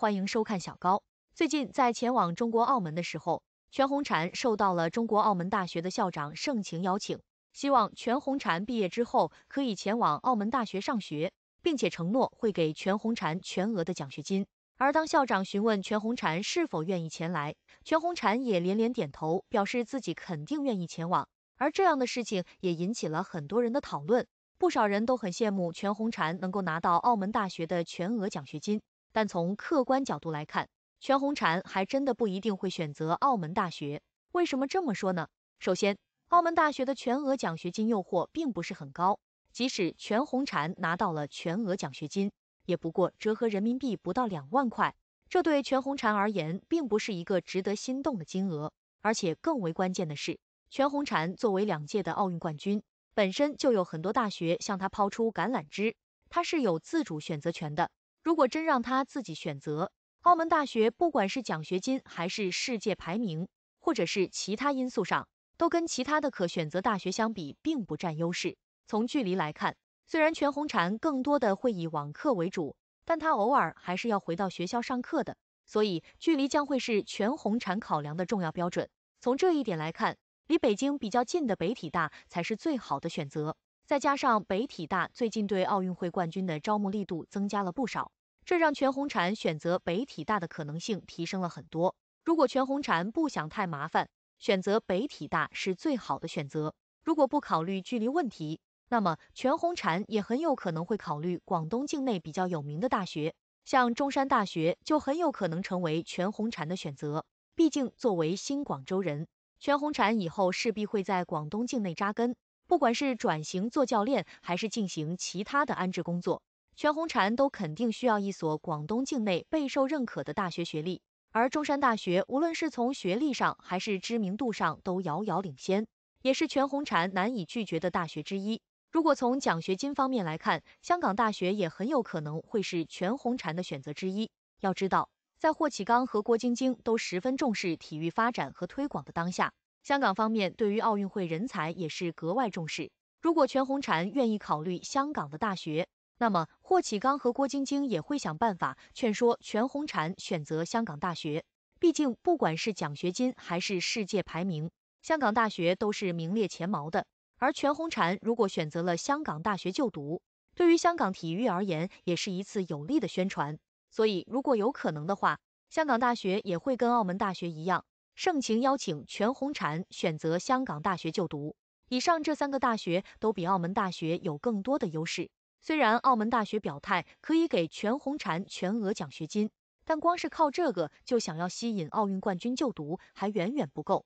欢迎收看小高。最近在前往中国澳门的时候，全红婵受到了中国澳门大学的校长盛情邀请，希望全红婵毕业之后可以前往澳门大学上学，并且承诺会给全红婵全额的奖学金。而当校长询问全红婵是否愿意前来，全红婵也连连点头，表示自己肯定愿意前往。而这样的事情也引起了很多人的讨论，不少人都很羡慕全红婵能够拿到澳门大学的全额奖学金。但从客观角度来看，全红婵还真的不一定会选择澳门大学。为什么这么说呢？首先，澳门大学的全额奖学金诱惑并不是很高，即使全红婵拿到了全额奖学金，也不过折合人民币不到两万块，这对全红婵而言并不是一个值得心动的金额。而且更为关键的是，全红婵作为两届的奥运冠军，本身就有很多大学向他抛出橄榄枝，他是有自主选择权的。如果真让他自己选择，澳门大学不管是奖学金还是世界排名，或者是其他因素上，都跟其他的可选择大学相比，并不占优势。从距离来看，虽然全红婵更多的会以网课为主，但他偶尔还是要回到学校上课的，所以距离将会是全红婵考量的重要标准。从这一点来看，离北京比较近的北体大才是最好的选择。再加上北体大最近对奥运会冠军的招募力度增加了不少，这让全红婵选择北体大的可能性提升了很多。如果全红婵不想太麻烦，选择北体大是最好的选择。如果不考虑距离问题，那么全红婵也很有可能会考虑广东境内比较有名的大学，像中山大学就很有可能成为全红婵的选择。毕竟作为新广州人，全红婵以后势必会在广东境内扎根。不管是转型做教练，还是进行其他的安置工作，全红婵都肯定需要一所广东境内备受认可的大学学历。而中山大学无论是从学历上还是知名度上都遥遥领先，也是全红婵难以拒绝的大学之一。如果从奖学金方面来看，香港大学也很有可能会是全红婵的选择之一。要知道，在霍启刚和郭晶晶都十分重视体育发展和推广的当下。香港方面对于奥运会人才也是格外重视。如果全红婵愿意考虑香港的大学，那么霍启刚和郭晶晶也会想办法劝说全红婵选择香港大学。毕竟，不管是奖学金还是世界排名，香港大学都是名列前茅的。而全红婵如果选择了香港大学就读，对于香港体育而言也是一次有力的宣传。所以，如果有可能的话，香港大学也会跟澳门大学一样。盛情邀请全红婵选择香港大学就读，以上这三个大学都比澳门大学有更多的优势。虽然澳门大学表态可以给全红婵全额奖学金，但光是靠这个就想要吸引奥运冠军就读还远远不够。